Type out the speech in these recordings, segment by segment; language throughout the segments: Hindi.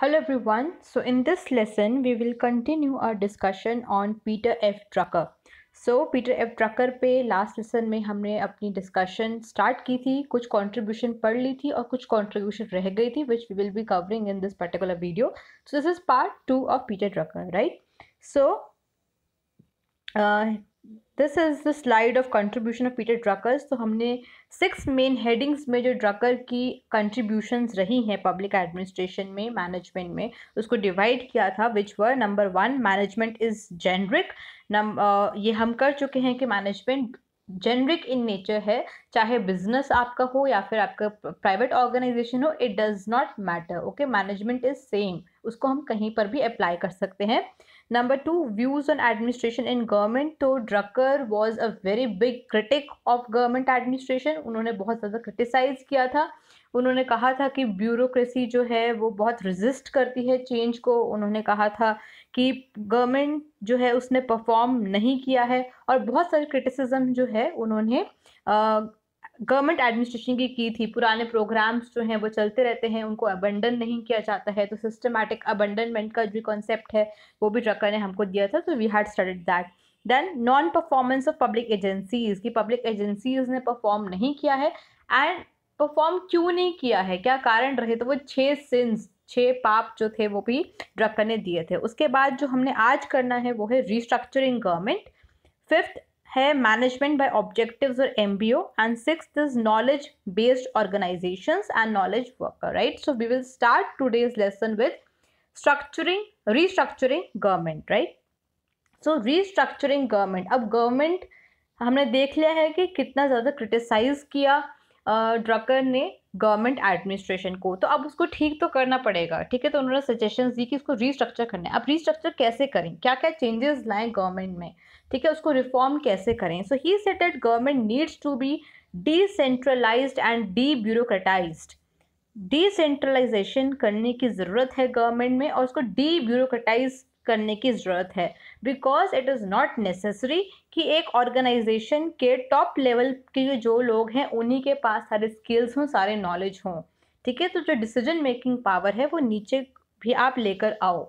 Hello everyone. So in this lesson, we will continue our discussion on Peter F. Drucker. So Peter F Drucker पे लास्ट लेसन में हमने अपनी डिस्कशन स्टार्ट की थी कुछ कंट्रीब्यूशन पढ़ ली थी और कुछ कंट्रीब्यूशन रह गई थी which we will be covering in this particular video so this is part two of Peter Drucker right so this is the slide of contribution of Peter Drucker's तो हमने सिक्स मेन हेडिंग्स में जो ड्रकर की कंट्रीब्यूशंस रही हैं पब्लिक एडमिनिस्ट्रेशन में मैनेजमेंट में उसको डिवाइड किया था which were number one management is generic नम ये हम कर चुके हैं कि मैनेजमेंट जेनरिक इन नेचर है चाहे बिजनेस आपका हो या फिर आपका प्राइवेट ऑर्गेनाइजेशन हो it does not matter okay management is same उसको हम कहीं पर भी अप्लाई कर सकते हैं Number two, views on administration in government. तो Drucker was a very big critic of government administration. उन्होंने बहुत ज़्यादा criticize किया था उन्होंने कहा था कि ब्यूरोक्रेसी जो है वो बहुत resist करती है change को उन्होंने कहा था कि गवर्नमेंट जो है उसने परफॉर्म नहीं किया है और बहुत सारे क्रिटिसिज्म जो है उन्होंने गवर्नमेंट एडमिनिस्ट्रेशन की की थी पुराने प्रोग्राम्स जो हैं वो चलते रहते हैं उनको अबंडन नहीं किया जाता है तो सिस्टमैटिक अबंडनमेंट का जो कॉन्सेप्ट है वो भी ट्रकर ने हमको दिया था तो we had studied that then non performance of public agencies की पब्लिक एजेंसीज ने परफॉर्म नहीं किया है एंड परफॉर्म क्यों नहीं किया है क्या कारण रहे तो वो छः सिंस छः पाप जो थे वो भी ड्रक्कर ने दिए थे उसके बाद जो हमने आज करना है वो है रिस्ट्रक्चरिंग गवर्नमेंट फिफ्थ है मैनेजमेंट बाय ऑब्जेक्टिव्स और MBO and six is knowledge based organizations and knowledge worker right so we will start today's lesson with structuring restructuring government right so restructuring government अब गवर्नमेंट हमने देख लिया है कि कितना ज़्यादा क्रिटिसाइज किया ड्रकर ने गवर्नमेंट एडमिनिस्ट्रेशन को तो अब उसको ठीक तो करना पड़ेगा ठीक है तो उन्होंने सजेशन दी कि उसको रीस्ट्रक्चर करना है अब रीस्ट्रक्चर कैसे करें क्या क्या चेंजेस लाएं गवर्नमेंट में ठीक है उसको रिफॉर्म कैसे करें so he said that government needs to be decentralize and debureaucratize decentralization करने की ज़रूरत है गवर्नमेंट में और उसको डी ब्यूरोक्रेटाइज करने की ज़रूरत है because it is not necessary कि एक ऑर्गेनाइजेशन के टॉप लेवल के जो लोग हैं उन्हीं के पास सारे स्किल्स हों सारे नॉलेज हों ठीक है तो जो डिसीजन मेकिंग पावर है वो नीचे भी आप लेकर आओ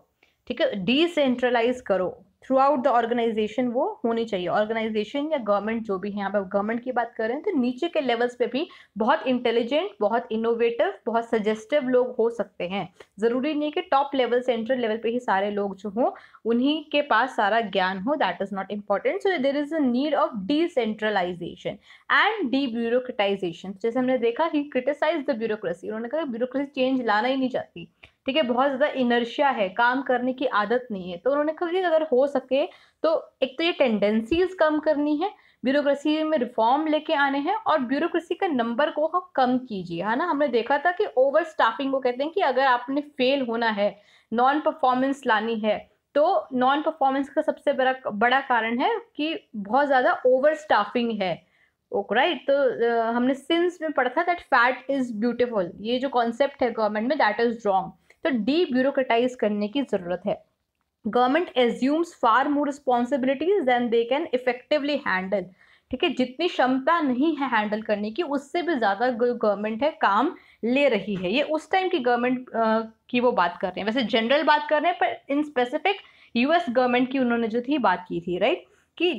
ठीक है डिसेंट्रलाइज करो थ्रू आउट द ऑर्गेनाइजेशन वो होनी चाहिए ऑर्गेनाइजेशन या गवर्नमेंट जो भी है आप गवर्नमेंट की बात कर रहे हैं तो नीचे के लेवल्स पे भी बहुत इंटेलिजेंट बहुत इनोवेटिव बहुत सजेस्टिव लोग हो सकते हैं ज़रूरी नहीं कि टॉप लेवल सेंट्रल लेवल पे ही सारे लोग जो हों उन्हीं के पास सारा ज्ञान हो that is not important so there is a need of decentralization and debureaucratization जैसे हमने देखा ही क्रिटिसाइज द ब्यूरोक्रेसी उन्होंने कहा ब्यूरोक्रेसी चेंज लाना ही नहीं चाहती ठीक है बहुत ज़्यादा इनर्शिया है काम करने की आदत नहीं है तो उन्होंने कहा कि अगर हो सके तो एक तो ये टेंडेंसीज कम करनी है ब्यूरोक्रेसी में रिफॉर्म लेके आने हैं और ब्यूरोक्रेसी का नंबर को हम कम कीजिए है ना हमने देखा था कि ओवर स्टाफिंग को कहते हैं कि अगर आपने फेल होना है नॉन परफॉर्मेंस लानी है तो नॉन परफॉर्मेंस का सबसे बड़ा बड़ा कारण है कि बहुत ज़्यादा ओवर स्टाफिंग है ओके राइट तो हमने सिंस में पढ़ा था दैट फैट इज़ ब्यूटिफुल ये जो कॉन्सेप्ट है गवर्नमेंट में दैट इज़ रॉन्ग तो डी ब्यूरोटाइज करने की ज़रूरत है government assumes far more responsibilities than they can effectively handle ठीक है जितनी क्षमता नहीं है हैंडल करने की उससे भी ज़्यादा गवर्नमेंट है काम ले रही है ये उस टाइम की गवर्नमेंट की वो बात कर रहे हैं वैसे जनरल बात कर रहे हैं पर इन स्पेसिफिक यूएस गवर्नमेंट की उन्होंने जो थी बात की थी राइट कि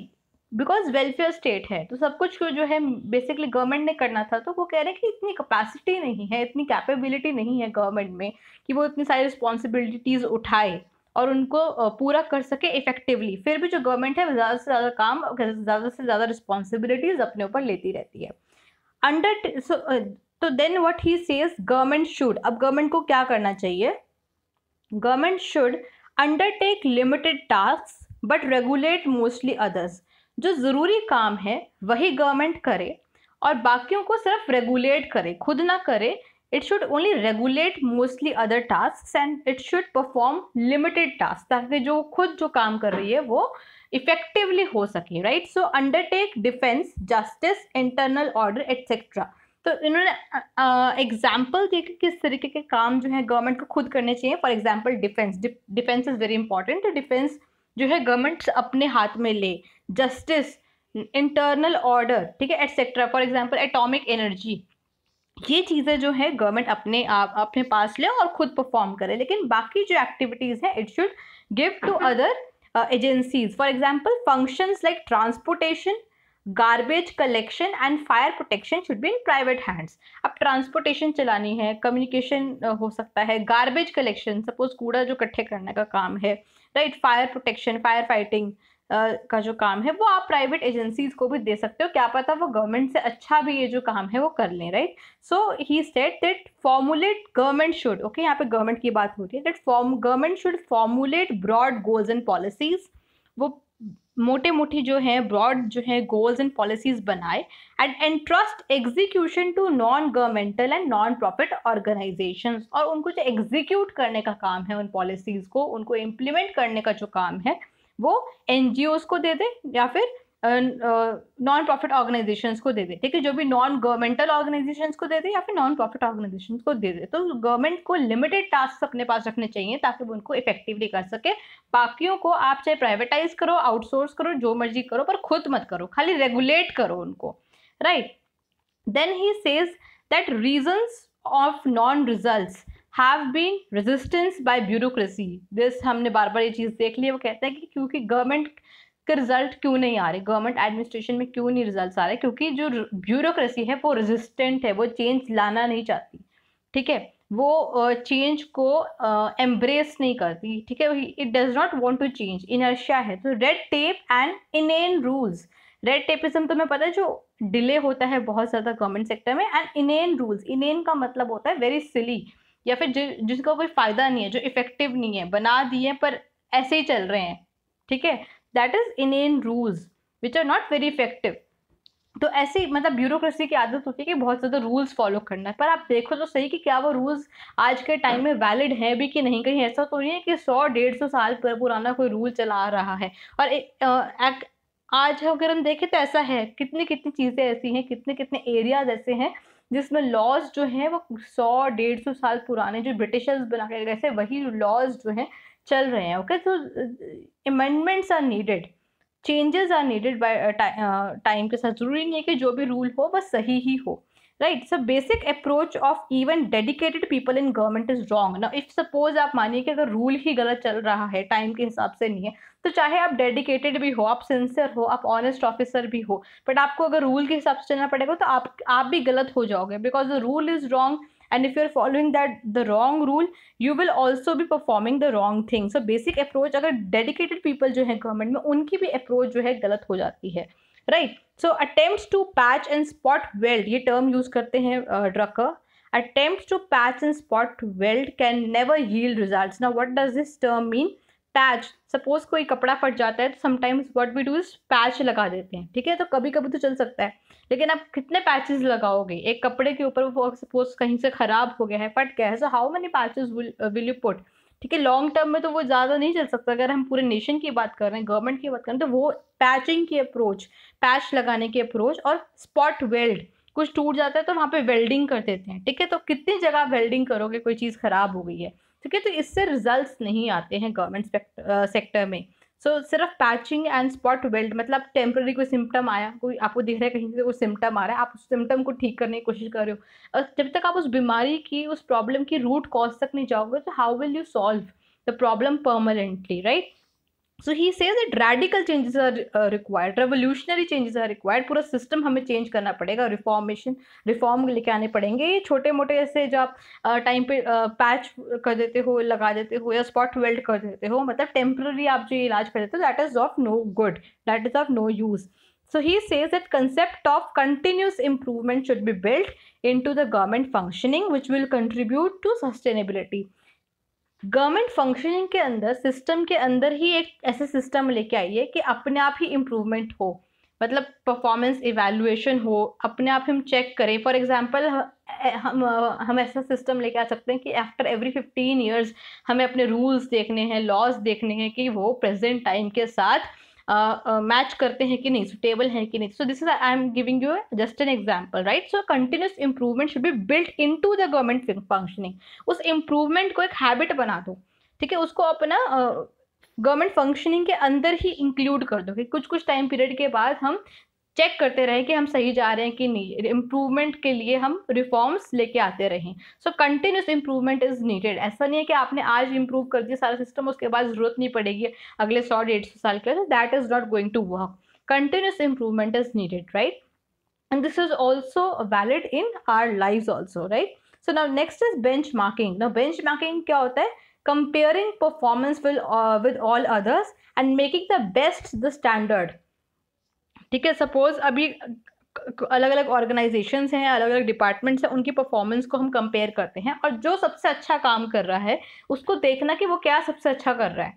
बिकॉज वेलफेयर स्टेट है तो सब कुछ जो है बेसिकली गवर्नमेंट ने करना था तो वो कह रहे हैं कि इतनी कैपेसिटी नहीं है इतनी कैपेबिलिटी नहीं है गवर्नमेंट में कि वो इतनी सारी रिस्पॉन्सिबिलिटीज़ उठाए और उनको पूरा कर सके इफेक्टिवली फिर भी जो गवर्नमेंट है वो ज़्यादा से ज़्यादा काम ज़्यादा से ज़्यादा रिस्पॉन्सिबिलिटीज़ अपने ऊपर लेती रहती है अंडर तो then what he says government should अब गवर्नमेंट को क्या करना चाहिए government should undertake limited task but regulate mostly others जो ज़रूरी काम है वही गवर्नमेंट करे और बाकियों को सिर्फ रेगुलेट करे खुद ना करे it should only regulate mostly other task and it should perform limited task ताकि जो खुद जो काम कर रही है वो इफेक्टिवली हो सके right so undertake defence justice internal order etcetera तो इन्होंने एग्जाम्पल दिए कि किस तरीके के काम जो है गवर्नमेंट को खुद करने चाहिए for example defence defence is very important defence जो है गवर्नमेंट अपने हाथ में ले जस्टिस इंटरनल ऑर्डर ठीक है etcetera for example atomic energy ये चीज़ें जो है गवर्नमेंट अपने आप अपने पास ले और खुद परफॉर्म करे लेकिन बाकी जो एक्टिविटीज़ हैं it should give to other agencies for example functions like transportation garbage collection and fire protection should be in private hands अब ट्रांसपोर्टेशन चलानी है कम्युनिकेशन uh, हो सकता है गार्बेज कलेक्शन सपोज कूड़ा जो इकट्ठे करने का काम है right fire protection fire fighting का जो काम है वो आप प्राइवेट एजेंसीज को भी दे सकते हो क्या पता वो गवर्नमेंट से अच्छा भी ये जो काम है वो कर लें right so he said that formulate government should okay यहाँ पे गवर्नमेंट की बात हो रही है that form government should formulate broad goals and policies वो मोटे मोटी जो है ब्रॉड जो है गोल्स एंड पॉलिसीज बनाए and entrust execution to non governmental and non profit organization और उनको जो एग्जीक्यूट करने का काम है उन पॉलिसीज़ को उनको इम्प्लीमेंट करने का जो काम है वो एन को दे दे या फिर नॉन प्रॉफिट ऑर्गेनाइजेशन को दे दे ठीक है जो भी नॉन गवर्नमेंटल ऑर्गेनाइजेशन को दे दे या फिर नॉन प्रॉफिट ऑर्गेनाइजेशन को दे दे तो गवर्नमेंट को लिमिटेड टास्क अपने पास रखने चाहिए ताकि वो उनको इफेक्टिवली कर सके बाकियों को आप चाहे प्राइवेटाइज करो आउटसोर्स करो जो मर्जी करो पर खुद मत करो खाली रेगुलेट करो उनको right then he says that reasons of non result have been resistance by bureaucracy this हमने बार बार ये चीज़ देख ली है वो कहते हैं कि क्योंकि गवर्नमेंट के रिजल्ट क्यों नहीं आ रहे गवर्नमेंट एडमिनिस्ट्रेशन में क्यों नहीं रिजल्ट आ रहे क्योंकि जो ब्यूरोक्रेसी है वो रेजिस्टेंट है वो चेंज लाना नहीं चाहती ठीक है वो चेंज को एम्ब्रेस नहीं करती ठीक है it does not want to change inertia है तो red tape and inane rules red tapism तुम्हें पता है जो डिले होता है बहुत ज़्यादा गवर्नमेंट सेक्टर में एंड इन एन रूल्स एन का मतलब होता है वेरी सिली या फिर जि, जिसका कोई फ़ायदा नहीं है जो इफ़ेक्टिव नहीं है बना दिए पर ऐसे ही चल रहे हैं ठीक है that is inane rules which are not very effective तो ऐसी मतलब ब्यूरोक्रेसी की आदत होती है कि बहुत ज़्यादा रूल्स फॉलो करना है पर आप देखो तो सही कि क्या वो रूल्स आज के टाइम में वैलिड है भी कि नहीं कहीं ऐसा तो नहीं है कि सौ डेढ़ सौ साल पर पुराना कोई रूल चला रहा है और ए, आ, आज अगर हम देखें तो ऐसा है कितनी कितनी चीज़ें ऐसी हैं कितने कितने एरियाज ऐसे हैं जिसमें लॉज जो हैं वो सौ डेढ़ सौ साल पुराने जो ब्रिटिशर्स बना के गए थे वही लॉज जो हैं चल रहे हैं ओके तो amendments are needed changes are needed by time के साथ ज़रूरी नहीं है कि जो भी रूल हो बस सही ही हो right so basic approach of even dedicated people in government is wrong ना इफ सपोज आप मानिए कि अगर रूल ही गलत चल रहा है टाइम के हिसाब से नहीं है तो चाहे आप डेडिकेटेड भी हो आप सिंसियर हो आप ऑनेस्ट ऑफिसर भी हो बट आपको अगर रूल के हिसाब से चलना पड़ेगा तो आप आप भी गलत हो जाओगे because the rule is wrong and if you are following that the wrong rule you will also भी performing the wrong thing so basic approach अगर डेडिकेटेड पीपल जो है गवर्नमेंट में उनकी भी अप्रोच जो है गलत हो जाती है right so attempt to patch and spot weld ये टर्म यूज करते हैं Drucker attempt to patch and spot weld can never heal result ना what does this term mean patch suppose कोई कपड़ा फट जाता है तो sometimes what we does patch लगा देते हैं ठीक है तो कभी कभी तो चल सकता है लेकिन आप कितने पैचेस लगाओगे एक कपड़े के ऊपर वो सपोज कहीं से खराब हो गया है फट गया है so how many patches will you put ठीक है लॉन्ग टर्म में तो वो ज़्यादा नहीं चल सकता अगर हम पूरे नेशन की बात कर रहे हैं गवर्नमेंट की बात कर रहे हैं तो वो पैचिंग की अप्रोच पैच लगाने की अप्रोच और स्पॉट वेल्ड कुछ टूट जाता है तो वहाँ पे वेल्डिंग कर देते हैं ठीक है तो कितनी जगह वेल्डिंग करोगे कोई चीज़ ख़राब हो गई है ठीक है तो इससे रिजल्ट्स नहीं आते हैं गवर्नमेंट सेक्टर में सो so, सिर्फ पैचिंग एंड स्पॉट वेल्ड मतलब टेम्प्रेरी कोई सिम्टम आया कोई आपको दिख रहा है कहीं से कोई सिम्टम आ रहा है आप उस सिम्टम को ठीक करने की कोशिश कर रहे हो और जब तक आप उस बीमारी की उस प्रॉब्लम की रूट कॉज तक नहीं जाओगे तो how will you solve the problem permanently right so he says that radical changes are required revolutionary changes are required पूरा सिस्टम हमें चेंज करना पड़ेगा रिफॉर्मेशन रिफॉर्म लेके आने पड़ेंगे ये छोटे मोटे ऐसे जो आप टाइम पे पैच कर देते हो लगा देते हो या स्पॉट वेल्ड कर देते हो मतलब टेम्प्ररी आप जो इलाज कर देते हो that is of no good that is of no use so he says that concept of continuous improvement should be built into the government functioning which will contribute to sustainability government functioning के अंदर सिस्टम के अंदर ही एक ऐसे सिस्टम लेके आइए कि अपने आप ही इम्प्रूवमेंट हो मतलब परफॉर्मेंस इवेलुएशन हो अपने आप हम चेक करें फॉर एग्जांपल हम हम ऐसा सिस्टम लेके आ सकते हैं कि आफ्टर एवरी फिफ्टीन ईयर्स हमें अपने रूल्स देखने हैं लॉज देखने हैं कि वो प्रेजेंट टाइम के साथ मैच करते हैं कि नहीं सुटेबल है कि नहीं so this is I am giving you just an example right so continuous improvement should be built in to the government functioning उस इम्प्रूवमेंट को एक हैबिट बना दो ठीक है उसको अपना गवर्नमेंट फंक्शनिंग के अंदर ही इंक्लूड कर दो कि कुछ कुछ टाइम पीरियड के बाद हम चेक करते रहें कि हम सही जा रहे हैं कि नहीं इम्प्रूवमेंट के लिए हम रिफॉर्म्स लेके आते रहें so continuous improvement is needed ऐसा नहीं है कि आपने आज इम्प्रूव कर दिया सारा सिस्टम उसके बाद ज़रूरत नहीं पड़ेगी अगले सौ डेढ़ सौ साल के लिए that is not going to work continuous improvement is needed right and this is also valid in our life also right so ना नेक्स्ट इज बेंच मार्किंग ना बेंच मार्किंग क्या होता है comparing performance with all others and making the best the standard ठीक है सपोज़ अभी अलग अलग ऑर्गेनाइजेशन हैं अलग अलग डिपार्टमेंट्स हैं उनकी परफॉर्मेंस को हम कंपेयर करते हैं और जो सबसे अच्छा काम कर रहा है उसको देखना कि वो क्या सबसे अच्छा कर रहा है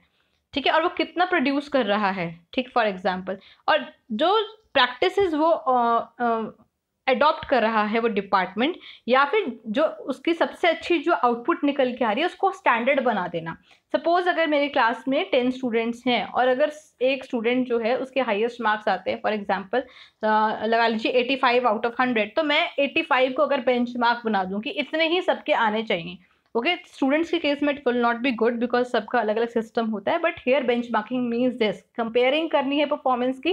ठीक है और वो कितना प्रोड्यूस कर रहा है ठीक फॉर एग्जाम्पल और जो प्रैक्टिस वो आ, आ, एडॉप्ट कर रहा है वो डिपार्टमेंट या फिर जो उसकी सबसे अच्छी जो आउटपुट निकल के आ रही है उसको स्टैंडर्ड बना देना सपोज़ अगर मेरे क्लास में टेन स्टूडेंट्स हैं और अगर एक स्टूडेंट जो है उसके हाईएस्ट मार्क्स आते हैं फॉर एग्जांपल लगा लीजिए eighty five out of hundred तो मैं एटी फाइव को अगर बेंच मार्क बना दूँ कि इतने ही सबके आने चाहिए ओके स्टूडेंट्स के केस में it will not be good because सबका अलग अलग सिस्टम होता है but here benchmarking means this comparing करनी है परफॉर्मेंस की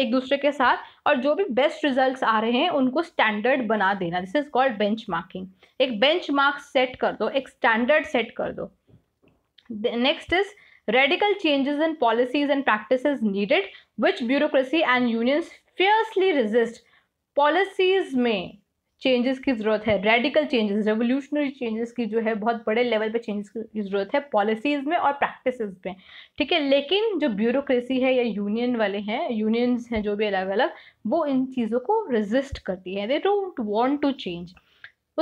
एक दूसरे के साथ और जो भी बेस्ट रिजल्ट आ रहे हैं उनको स्टैंडर्ड बना देना this is called benchmarking एक बेंच मार्क सेट कर दो एक स्टैंडर्ड सेट कर दो next is radical changes in policies and practice needed which bureaucracy and unions fiercely resist policies में चेंजेस की ज़रूरत है रेडिकल चेंजेस रेवोल्यूशनरी चेंजेस की जो है बहुत बड़े लेवल पे चेंजेस की ज़रूरत है पॉलिसीज़ में और प्रैक्टिसेस में ठीक है लेकिन जो ब्यूरोक्रेसी है या यूनियन वाले हैं यूनियंस हैं जो भी अलग अलग वो इन चीज़ों को रेजिस्ट करती है they don't want to change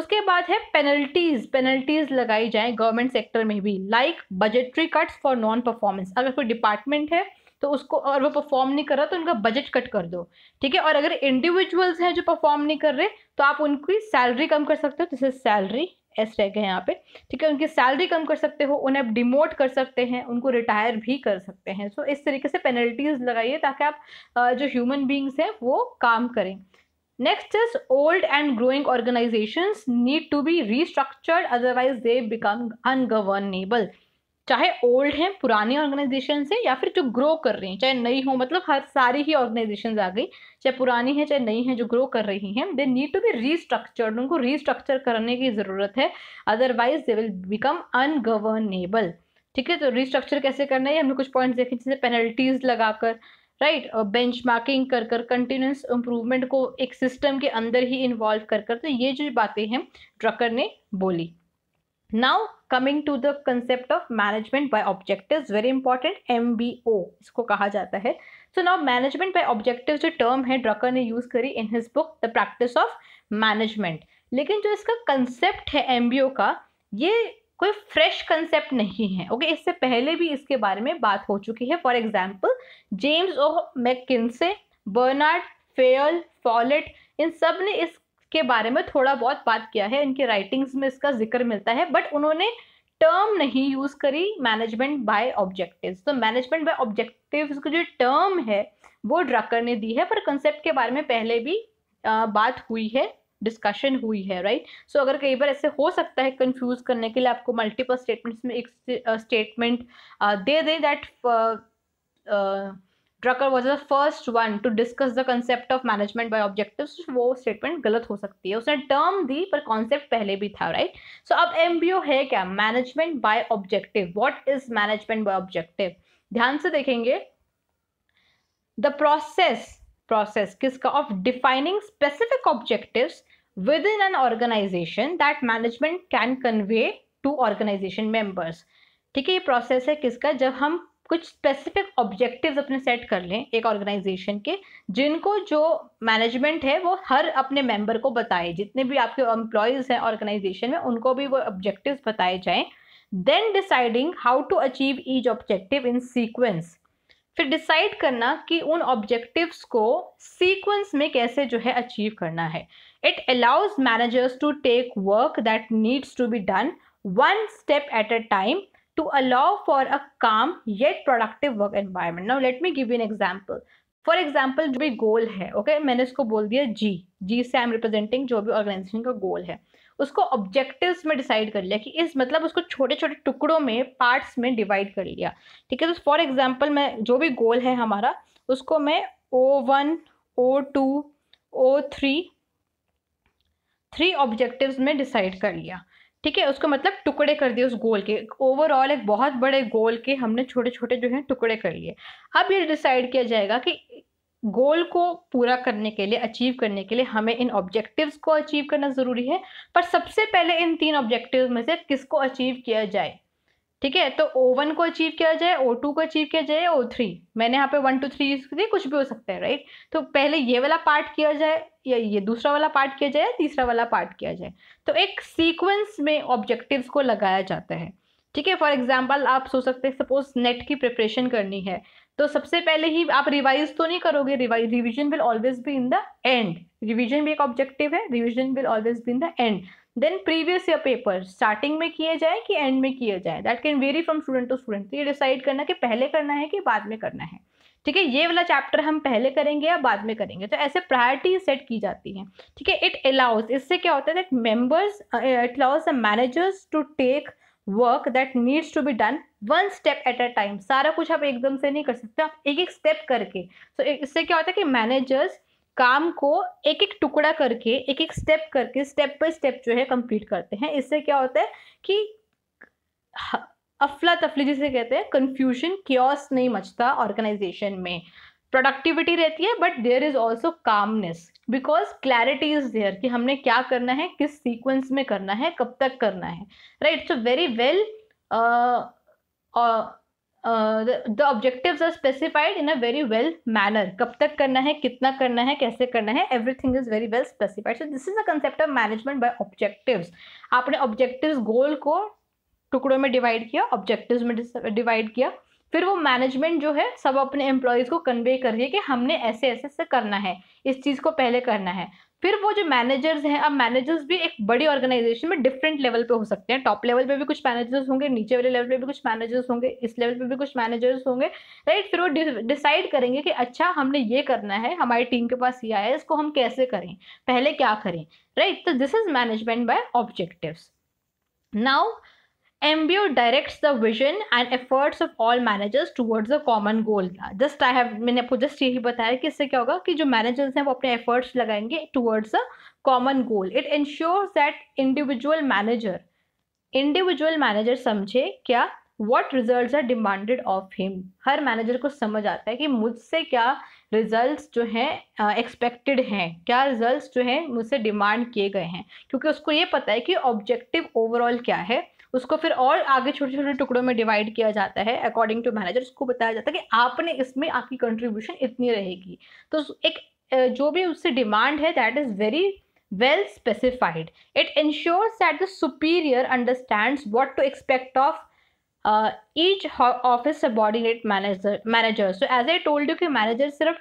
उसके बाद है पेनल्टीज पेनल्टीज लगाई जाए गवर्नमेंट सेक्टर में भी like budgetary cuts for non performance अगर कोई डिपार्टमेंट है तो उसको और वो परफॉर्म नहीं कर रहा तो उनका बजट कट कर दो ठीक है और अगर इंडिविजुअल्स हैं जो परफॉर्म नहीं कर रहे तो आप उनकी सैलरी कम कर सकते हो जैसे सैलरी एस रह गए यहाँ पे ठीक है उनकी सैलरी कम कर सकते हो उन्हें आप डिमोट कर सकते हैं उनको रिटायर भी कर सकते हैं सो इस तरीके से पेनल्टीज लगाइए ताकि आप जो ह्यूमन बींग्स हैं वो काम करें next is old and growing organization need to be restructured otherwise they become ungovernable चाहे ओल्ड हैं पुराने ऑर्गेनाइजेशन से या फिर जो ग्रो कर रही हैं चाहे नई हो मतलब हर सारी ही ऑर्गेनाइजेशन आ गई चाहे पुरानी है चाहे नई है जो ग्रो कर रही हैं they need to be restructured उनको रीस्ट्रक्चर करने की ज़रूरत है otherwise they will become ungovernable ठीक है तो रिस्ट्रक्चर कैसे करना है हमने कुछ पॉइंट्स देखे जैसे पेनल्टीज लगाकर राइट बेंच मार्किंग कर कर कंटिन्यूस इम्प्रूवमेंट को एक सिस्टम के अंदर ही इन्वॉल्व कर कर तो ये जो बातें हैं ड्रकर ने बोली now coming to the concept of management by objective very important M B O इसको कहा जाता है so now management by objective जो टर्म है ड्रकर ने यूज़ करी in his book the practice of management लेकिन जो इसका कंसेप्ट है एम बी ओ का ये कोई फ्रेश कंसेप्ट नहीं है ओके okay? इससे पहले भी इसके बारे में बात हो चुकी है for example James O McKinsey Bernard Fayol Follett इन सब ने इस के बारे में थोड़ा बहुत बात किया है इनके राइटिंग्स में इसका जिक्र मिलता है बट उन्होंने टर्म नहीं यूज करी मैनेजमेंट बाय ऑब्जेक्टिव्स तो मैनेजमेंट बाय ऑब्जेक्टिव्स की जो टर्म है वो ड्रकर ने दी है पर कंसेप्ट के बारे में पहले भी आ, बात हुई है डिस्कशन हुई है राइट right? सो so, अगर कई बार ऐसे हो सकता है कंफ्यूज करने के लिए आपको मल्टीपल स्टेटमेंट्स में एक स्टेटमेंट दे दे that Drucker was the first one to discuss the concept of management by objective वो स्टेटमेंट गलत हो सकती है उसने टर्म दी पर कॉन्सेप्ट पहले भी था राइट right? सो so, अब ओ है क्या management by objective what is management by objective ध्यान से देखेंगे द प्रोसेस प्रोसेस किसका of defining specific objective within an organization that management can convey to organization members ठीक है ये प्रोसेस है किसका जब हम कुछ स्पेसिफिक ऑब्जेक्टिव्स अपने सेट कर लें एक ऑर्गेनाइजेशन के जिनको जो मैनेजमेंट है वो हर अपने मेंबर को बताए जितने भी आपके एम्प्लॉयज़ हैं ऑर्गेनाइजेशन में उनको भी वो ऑब्जेक्टिव्स बताए जाएं then deciding how to achieve each objective in sequence फिर डिसाइड करना कि उन ऑब्जेक्टिव्स को सीक्वेंस में कैसे जो है अचीव करना है it allows managers to take work that needs to be done one step at a time to allow for a calm yet productive work environment. Now let me give you an example. For example जो भी गोल है ओके okay? मैंने इसको बोल दिया जी जी से आई एम रिप्रेजेंटिंग जो भी ऑर्गेनाइजेशन का गोल है उसको ऑब्जेक्टिव्स में डिसाइड कर लिया कि इस मतलब उसको छोटे छोटे टुकड़ों में पार्ट्स में डिवाइड कर लिया ठीक है तो फॉर एग्जाम्पल मैं जो भी गोल है हमारा उसको मैं O one O two O three three objectives में डिसाइड कर लिया ठीक है उसको मतलब टुकड़े कर दिए उस गोल के ओवरऑल एक बहुत बड़े गोल के हमने छोटे छोटे जो हैं टुकड़े कर लिए अब ये डिसाइड किया जाएगा कि गोल को पूरा करने के लिए अचीव करने के लिए हमें इन ऑब्जेक्टिव्स को अचीव करना ज़रूरी है पर सबसे पहले इन तीन ऑब्जेक्टिव में से किसको अचीव किया जाए ठीक है तो ओ वन को अचीव किया जाए ओ टू को अचीव किया जाए ओ थ्री मैंने यहाँ पे वन टू थ्री किया कुछ भी हो सकता है राइट तो पहले ये वाला पार्ट किया जाए या ये दूसरा वाला पार्ट किया जाए तीसरा वाला पार्ट किया जाए तो एक सीक्वेंस में ऑब्जेक्टिव्स को लगाया जाता है ठीक है फॉर एग्जाम्पल आप सोच सकते हैं सपोज नेट की प्रिपरेशन करनी है तो सबसे पहले ही आप रिवाइज तो नहीं करोगे revision will always be in the end revision भी एक ऑब्जेक्टिव है revision will always be in the end then previous year paper starting में किए जाए कि एंड में किए जाए that can vary from student to student ये डिसाइड करना कि पहले करना है कि बाद में करना है ठीक है ये वाला चैप्टर हम पहले करेंगे या बाद में करेंगे तो ऐसे प्रायोरिटी सेट की जाती है ठीक है इट अलाउज इससे क्या होता है that members it allows the managers to take work that needs to be done one step at a time सारा कुछ आप एकदम से नहीं कर सकते आप एक एक स्टेप करके सो so, इससे क्या होता है कि मैनेजर्स काम को एक एक टुकड़ा करके एक एक स्टेप करके स्टेप बाय स्टेप जो है कंप्लीट करते हैं इससे क्या होता है कि अफला तफली जिसे कहते हैं कंफ्यूजन क्योस नहीं मचता ऑर्गेनाइजेशन में प्रोडक्टिविटी रहती है but there is also calmness because clarity is there कि हमने क्या करना है किस सीक्वेंस में करना है कब तक करना है right so very well the objectives are specified in a very well manner कब तक करना है कितना करना है कैसे करना है everything is very well specified so this is a concept of management by objective आपने ऑब्जेक्टिव गोल को टुकड़ों में डिवाइड किया ऑब्जेक्टिव में डिवाइड किया फिर वो मैनेजमेंट जो है सब अपने एम्प्लॉयज़ को कन्वे करिए कि हमने ऐसे ऐसे से करना है इस चीज़ को पहले करना है फिर वो जो मैनेजर्स हैं अब मैनेजर्स भी एक बड़ी ऑर्गेनाइजेशन में डिफरेंट लेवल पे हो सकते हैं टॉप लेवल पे भी कुछ मैनेजर्स होंगे नीचे वाले लेवल पे भी कुछ मैनेजर्स होंगे इस लेवल पे भी कुछ मैनेजर्स होंगे राइट फिर वो डिसाइड करेंगे कि अच्छा हमने ये करना है हमारी टीम के पास ये आया है इसको हम कैसे करें पहले क्या करें राइट तो this is management by objectives now MBO directs the vision and efforts of all managers towards a common goal just I have मैंने आपको जस्ट यही बताया कि इससे क्या होगा कि जो मैनेजर्स हैं वो अपने एफर्ट्स लगाएंगे towards a common goal it ensures that individual manager individual manager समझे क्या what result are demanded of him हर मैनेजर को समझ आता है कि मुझसे क्या रिजल्ट जो हैं एक्सपेक्टेड हैं क्या रिजल्ट जो हैं मुझसे डिमांड किए गए हैं क्योंकि उसको ये पता है कि ऑब्जेक्टिव ओवरऑल क्या है उसको फिर और आगे छोटे छोटे टुकड़ों में डिवाइड किया जाता है अकॉर्डिंग टू मैनेजर उसको बताया जाता है कि आपने इसमें आपकी कंट्रीब्यूशन इतनी रहेगी तो एक जो भी उससे डिमांड है that is very well specified it ensures that the superior understand what to expect of each office subordinate manager manager so as I told you कि मैनेजर सिर्फ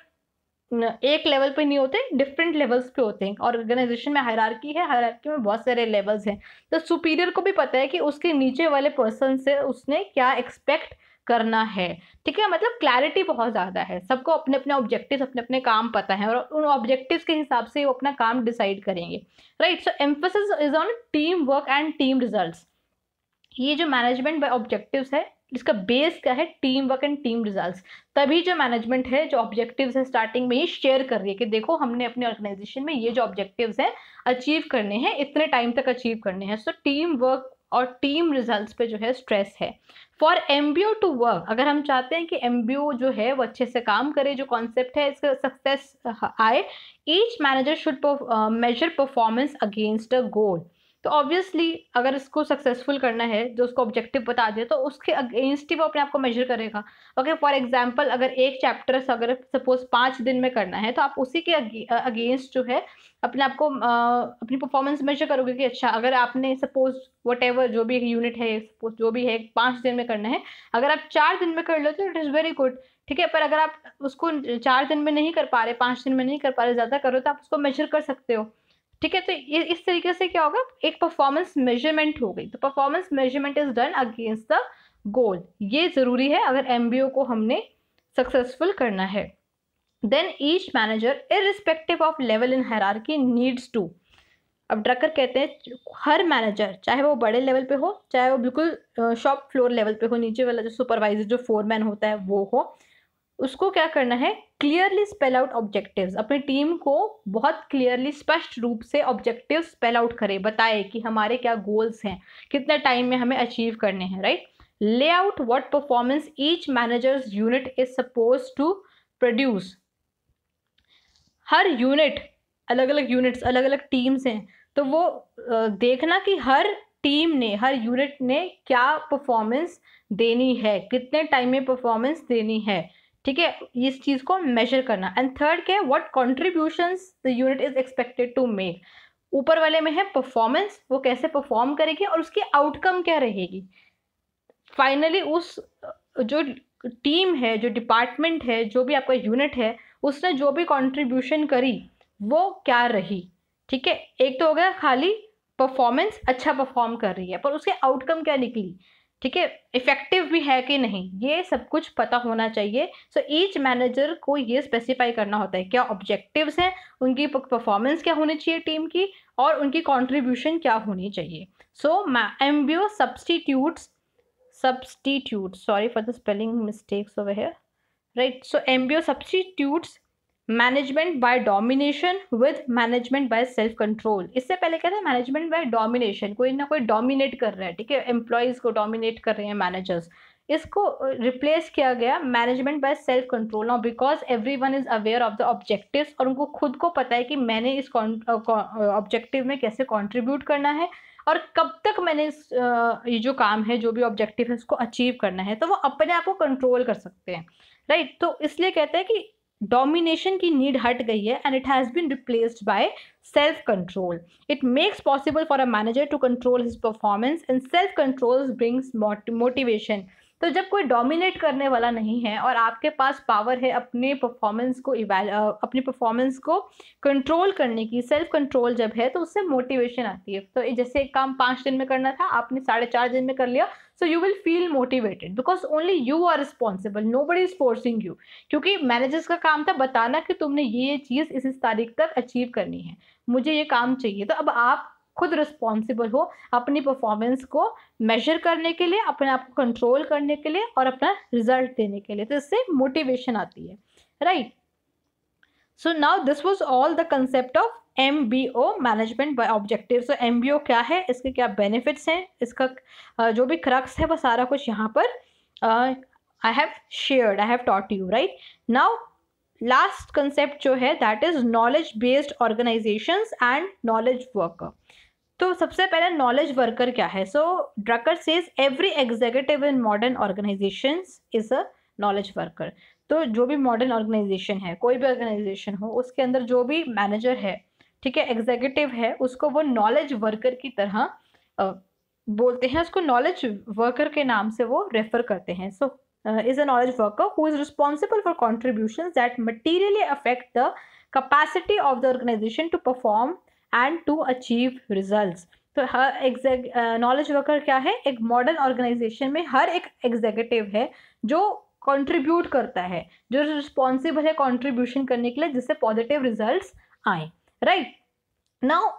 एक लेवल पे नहीं होते डिफरेंट लेवल्स पे होते हैं ऑर्गेनाइजेशन में हायरार्की है हायरार्की में बहुत सारे लेवल्स हैं तो सुपीरियर को भी पता है कि उसके नीचे वाले पर्सन से उसने क्या एक्सपेक्ट करना है ठीक है मतलब क्लैरिटी बहुत ज़्यादा है सबको अपने अपने ऑब्जेक्टिव्स अपने अपने काम पता है और उन ऑब्जेक्टिव्स के हिसाब से वो अपना काम डिसाइड करेंगे right so emphasis is on teamwork and team result ये जो मैनेजमेंट बाय ऑब्जेक्टिव्स है इसका बेस क्या है teamwork and team results तभी जो मैनेजमेंट है जो ऑब्जेक्टिव्स है स्टार्टिंग में ही शेयर कर रही है कि देखो हमने अपने ऑर्गेनाइजेशन में ये जो ऑब्जेक्टिव्स हैं अचीव करने हैं इतने टाइम तक अचीव करने हैं सो टीम वर्क और टीम रिजल्ट्स पे जो है स्ट्रेस है for M B O to work अगर हम चाहते हैं कि एम बी ओ जो है वो अच्छे से काम करे जो कॉन्सेप्ट है इसका सक्सेस आए each manager should measure performance against a goal तो ऑब्वियसली अगर इसको सक्सेसफुल करना है जो उसको ऑब्जेक्टिव बता दे तो उसके अगेंस्ट ही वो अपने आप को मेजर करेगा ओके फॉर एग्जाम्पल अगर एक चैप्टर अगर सपोज पाँच दिन में करना है तो आप उसी के अगेंस्ट जो है अपने आप को अपनी परफॉर्मेंस मेजर करोगे कि अच्छा अगर आपने सपोज वट एवर जो भी यूनिट है सपोज जो भी है पाँच दिन में करना है अगर आप चार दिन में कर लो तो इट इज़ वेरी गुड ठीक है पर अगर आप उसको चार दिन में नहीं कर पा रहे पाँच दिन में नहीं कर पा रहे ज़्यादा करो तो आप उसको मेजर कर सकते हो ठीक है तो इस तरीके से क्या होगा एक परफॉर्मेंस मेजरमेंट हो गई तो performance measurement is done against the goal ये ज़रूरी है अगर एम को हमने सक्सेसफुल करना है then each manager irrespective of level in hierarchy needs to अब ड्रकर कहते हैं हर मैनेजर चाहे वो बड़े लेवल पे हो चाहे वो बिल्कुल शॉप फ्लोर लेवल पे हो नीचे वाला जो सुपरवाइजर जो फोरमैन होता है वो हो उसको क्या करना है क्लियरली स्पेल आउट ऑब्जेक्टिव्स अपनी टीम को बहुत क्लियरली स्पष्ट रूप से ऑब्जेक्टिव स्पेल आउट करे बताए कि हमारे क्या गोल्स हैं कितने टाइम में हमें अचीव करने हैं right lay out what performance each manager's unit is supposed to produce हर यूनिट अलग अलग यूनिट्स अलग अलग टीम्स हैं तो वो देखना कि हर टीम ने हर यूनिट ने क्या परफॉर्मेंस देनी है कितने टाइम में परफॉर्मेंस देनी है ठीक है इस चीज़ को मेजर करना एंड थर्ड क्या है what contributions the unit is expected to make ऊपर वाले में है परफॉर्मेंस वो कैसे परफॉर्म करेगी और उसकी आउटकम क्या रहेगी फाइनली उस जो टीम है जो डिपार्टमेंट है जो भी आपका यूनिट है उसने जो भी कॉन्ट्रीब्यूशन करी वो क्या रही ठीक है एक तो हो गया खाली परफॉर्मेंस अच्छा परफॉर्म कर रही है पर उसके आउटकम क्या निकली ठीक है इफेक्टिव भी है कि नहीं ये सब कुछ पता होना चाहिए सो ईच मैनेजर को ये स्पेसिफाई करना होता है क्या ऑब्जेक्टिव्स हैं उनकी परफॉर्मेंस क्या होनी चाहिए टीम की और उनकी कॉन्ट्रीब्यूशन क्या होनी चाहिए so M B O substitutes substitute sorry for the spelling mistakes over here right so M B O substitutes management by domination with management by self control इससे पहले क्या था मैनेजमेंट बाय डोमिनेशन कोई ना कोई डोमिनेट कर रहा है ठीक है एम्प्लॉयज़ को डोमिनेट कर रहे हैं मैनेजर्स इसको रिप्लेस किया गया मैनेजमेंट बाय सेल्फ कंट्रोल ना because everyone is aware of the objective और उनको खुद को पता है कि मैंने इस ऑब्जेक्टिव में कैसे कॉन्ट्रीब्यूट करना है और कब तक मैंने इस ये जो काम है जो भी ऑब्जेक्टिव है उसको अचीव करना है तो वो अपने आप को कंट्रोल कर सकते हैं राइट right? तो इसलिए कहते हैं कि डोमिनेशन की नीड हट गई है and it has been replaced by self control it makes possible for a manager to control his performance and self control brings motivation तो जब कोई डोमिनेट करने वाला नहीं है और आपके पास पावर है अपने परफॉर्मेंस को अपने परफॉर्मेंस को कंट्रोल करने की सेल्फ कंट्रोल जब है तो उससे मोटिवेशन आती है तो जैसे एक काम पाँच दिन में करना था आपने साढ़े चार दिन में कर लिया so you will feel motivated because only you are responsible nobody is forcing you क्योंकि मैनेजर्स का काम था बताना कि तुमने ये चीज़ इस इस तारीख तक अचीव करनी है मुझे ये काम चाहिए तो अब आप खुद रिस्पॉन्सिबल हो अपनी परफॉर्मेंस को मेजर करने के लिए अपने आप को कंट्रोल करने के लिए और अपना रिजल्ट देने के लिए तो इससे मोटिवेशन आती है right so now this was all the concept of M B O management by objective so M B O क्या है इसके क्या बेनिफिट्स हैं इसका जो भी क्रक्स है वो सारा कुछ यहाँ पर I have shared I have taught you right now last concept जो है that is knowledge based organizations and knowledge workers तो सबसे पहले नॉलेज वर्कर क्या है so Drucker says every executive in modern organization is a knowledge worker तो जो भी मॉडर्न ऑर्गेनाइजेशन है कोई भी ऑर्गेनाइजेशन हो उसके अंदर जो भी मैनेजर है ठीक है एग्जीक्यूटिव है उसको वो नॉलेज वर्कर की तरह आ, बोलते हैं उसको नॉलेज वर्कर के नाम से वो रेफर करते हैं so is a knowledge worker who is responsible for contribution that materially affect the capacity of the organization to perform and to achieve results तो हर एग्जैक नॉलेज वर्कर क्या है एक मॉडर्न ऑर्गेनाइजेशन में हर एक एग्जीक्यूटिव है जो कंट्रीब्यूट करता है जो रिस्पॉन्सिबल है कंट्रीब्यूशन करने के लिए जिससे पॉजिटिव रिजल्ट्स आए राइट नाउ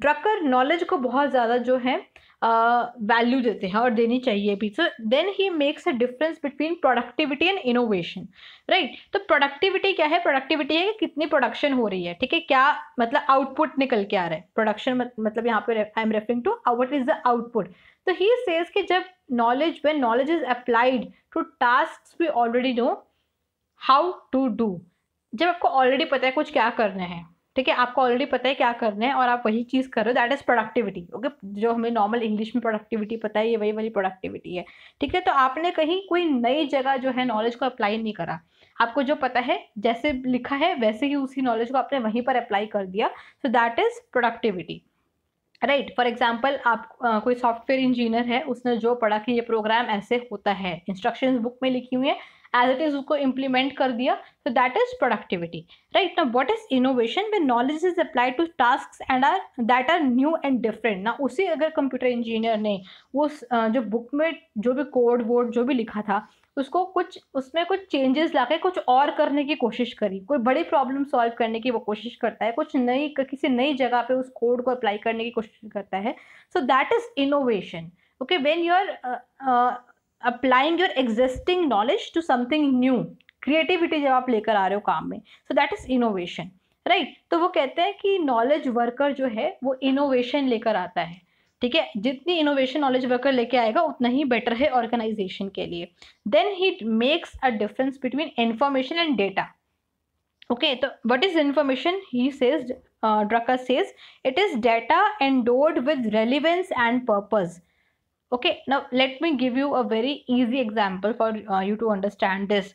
ड्रकर नॉलेज को बहुत ज़्यादा जो है वैल्यू देते हैं और देनी चाहिए भी so then he makes a difference between productivity and innovation right तो प्रोडक्टिविटी क्या है प्रोडक्टिविटी है कि कितनी प्रोडक्शन हो रही है ठीक है क्या मतलब आउटपुट निकल के आ रहा है प्रोडक्शन मतलब यहाँ पे I am referring to what is the output तो ही सेज कि जब knowledge when knowledge is applied to task we already know how to do जब आपको ऑलरेडी पता है कुछ क्या करना है ठीक है आपको ऑलरेडी पता है क्या करना है और आप वही चीज़ कर रहे हो दैट इज़ प्रोडक्टिविटी ओके जो हमें नॉर्मल इंग्लिश में प्रोडक्टिविटी पता है ये वही वाली प्रोडक्टिविटी है ठीक है तो आपने कहीं कोई नई जगह जो है नॉलेज को अप्लाई नहीं करा आपको जो पता है जैसे लिखा है वैसे ही उसी नॉलेज को आपने वहीं पर अप्लाई कर दिया so that is productivity right for example आप आ, कोई सॉफ्टवेयर इंजीनियर है उसने जो पढ़ा कि ये प्रोग्राम ऐसे होता है इंस्ट्रक्शंस बुक में लिखी हुई है एज इट इज़ उसको इम्प्लीमेंट कर दिया तो दैट इज़ प्रोडक्टिविटी राइट ना what is innovation way knowledge is apply to task and are that are new and different ना उसी अगर कंप्यूटर इंजीनियर ने वो जो बुक में जो भी कोड वोड जो भी लिखा था उसको कुछ उसमें कुछ चेंजेस ला के कुछ और करने की कोशिश करी कोई बड़ी प्रॉब्लम सॉल्व करने की वो कोशिश करता है कुछ नई किसी नई जगह पे उस कोड को अप्लाई करने की कोशिश करता है so that is innovation okay when you are applying your existing knowledge to something new creativity जब आप लेकर आ रहे हो काम में so that is innovation right तो वो कहते हैं कि नॉलेज वर्कर जो है वो इनोवेशन लेकर आता है ठीक है जितनी इनोवेशन नॉलेज वर्कर लेके आएगा उतना ही बेटर है ऑर्गेनाइजेशन के लिए then he makes a difference between information and data okay तो what is information he says Drucker says it is data डोर्ड with relevance and purpose okay now let me give you a very easy example for you to understand this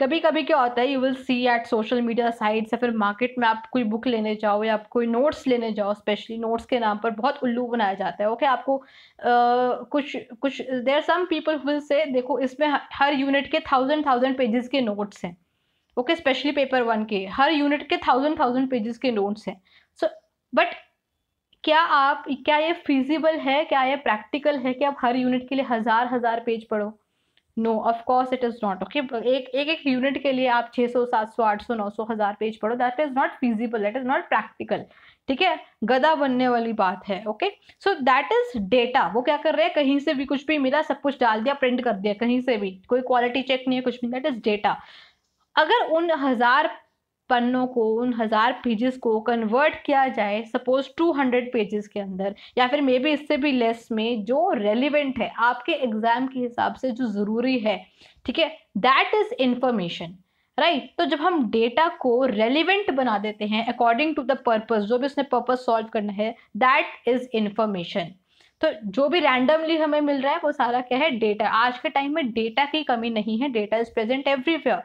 कभी कभी क्या होता है you will see at social media sites या फिर मार्केट में आप कोई बुक लेने जाओ या आप कोई नोट्स लेने जाओ स्पेशली नोट्स के नाम पर बहुत उल्लू बनाया जाता है ओके okay, आपको uh, कुछ कुछ देर are some people will say देखो इसमें हर यूनिट के थाउजेंड थाउजेंड पेजेस के नोट्स हैं ओके स्पेशली पेपर वन के हर यूनिट के थाउजेंड थाउजेंड पेजेस के नोट्स हैं सो बट क्या आप क्या ये फिजिबल है क्या ये प्रैक्टिकल है कि आप हर यूनिट के लिए हज़ार हज़ार पेज पढ़ो no of course it is not okay एक एक एक यूनिट के लिए आप 600 700 800 900 हज़ार पेज पढ़ो that is not feasible that is not practical ठीक है गदा बनने वाली बात है okay so that is data वो क्या कर रहे हैं कहीं से भी कुछ भी मिला सब कुछ डाल दिया प्रिंट कर दिया कहीं से भी कोई क्वालिटी चेक नहीं है कुछ भी दैट इज डेटा अगर उन हज़ार पन्नों को उन हज़ार पेजेस को कन्वर्ट किया जाए सपोज टू हंड्रेड पेजेस के अंदर या फिर मे बी इससे भी लेस में जो रेलिवेंट है आपके एग्ज़ाम के हिसाब से जो ज़रूरी है ठीक है that is information right right. तो जब हम डेटा को रेलिवेंट बना देते हैं अकॉर्डिंग टू द पर्पस जो भी उसने पर्पस सॉल्व करना है दैट इज इन्फॉर्मेशन तो जो भी रैंडमली हमें मिल रहा है वो सारा क्या है डेटा आज के टाइम में डेटा की कमी नहीं है data is present everywhere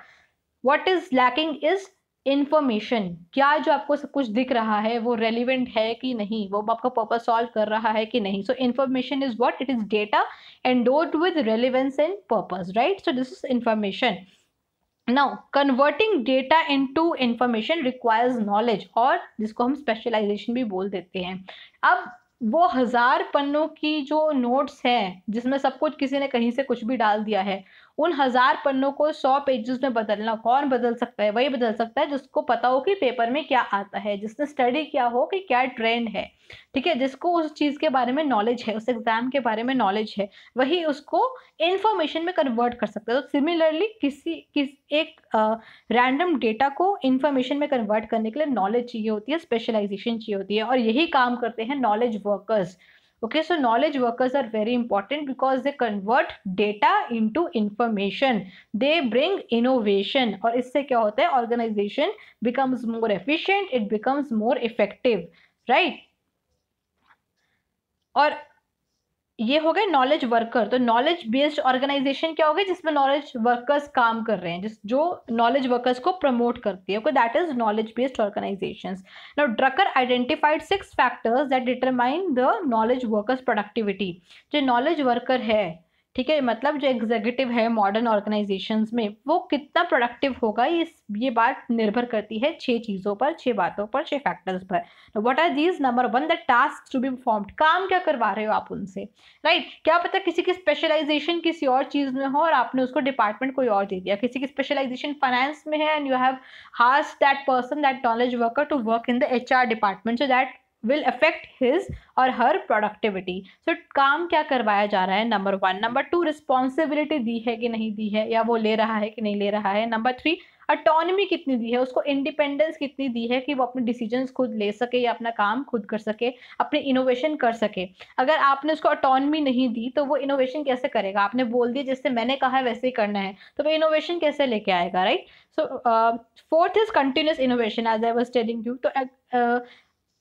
what is lacking is information क्या जो आपको सब कुछ दिख रहा है वो रेलिवेंट है कि नहीं वो आपका पर्पज सॉल्व कर रहा है कि नहीं so information is what it is data and endowed with relevance and purpose right so this is information now converting data into information requires knowledge और जिसको हम स्पेशलाइजेशन भी बोल देते हैं अब वो हज़ार पन्नों की जो नोट्स हैं जिसमें सब कुछ किसी ने कहीं से कुछ भी डाल दिया है उन हजार पन्नों को सौ पेजेस में बदलना कौन बदल सकता है वही बदल सकता है जिसको पता हो कि पेपर में क्या आता है जिसने स्टडी किया हो कि क्या ट्रेंड है ठीक है जिसको उस चीज़ के बारे में नॉलेज है उस एग्जाम के बारे में नॉलेज है वही उसको इन्फॉर्मेशन में कन्वर्ट कर सकता है तो सिमिलरली किसी किस एक रैंडम डेटा को इन्फॉर्मेशन में कन्वर्ट करने के लिए नॉलेज चाहिए होती है स्पेशलाइजेशन चाहिए होती है और यही काम करते हैं knowledge workers okay so knowledge workers are very important because they convert data into information they bring innovation aur isse kya hota hai organization becomes more efficient it becomes more effective right aur ये हो गए नॉलेज वर्कर तो नॉलेज बेस्ड ऑर्गेनाइजेशन क्या हो गई जिसमें नॉलेज वर्कर्स काम कर रहे हैं जिस जो नॉलेज वर्कर्स को प्रमोट करती है okay that is knowledge based organization now Drucker identified six factors that determine the knowledge workers productivity जो नॉलेज वर्कर है ठीक है मतलब जो एग्जीक्यूटिव है मॉडर्न ऑर्गेनाइजेशन में वो कितना प्रोडक्टिव होगा ये ये बात निर्भर करती है छह चीज़ों पर छह बातों पर छह फैक्टर्स पर what are these number one the task to be perform काम क्या करवा रहे हो आप उनसे राइट right? क्या पता किसी की स्पेशलाइजेशन किसी और चीज़ में हो और आपने उसको डिपार्टमेंट कोई और दे दिया किसी की स्पेशलाइजेशन फाइनेंस में है and you have asked that person that knowledge worker to work in the H department so that will affect his or her productivity सो काम क्या करवाया जा रहा है number one number two responsibility दी है कि नहीं दी है या वो ले रहा है कि नहीं ले रहा है नंबर थ्री अटोनमी कितनी दी है उसको इंडिपेंडेंस कितनी दी है कि वो अपने डिसीजंस खुद ले सके या अपना काम खुद कर सके अपने इनोवेशन कर सके अगर आपने उसको अटोनमी नहीं दी तो वो इनोवेशन कैसे करेगा आपने बोल दिया जैसे मैंने कहा है वैसे ही करना है तो वो इनोवेशन कैसे लेके आएगा right so fourth is continuous innovation as I was telling you तो uh,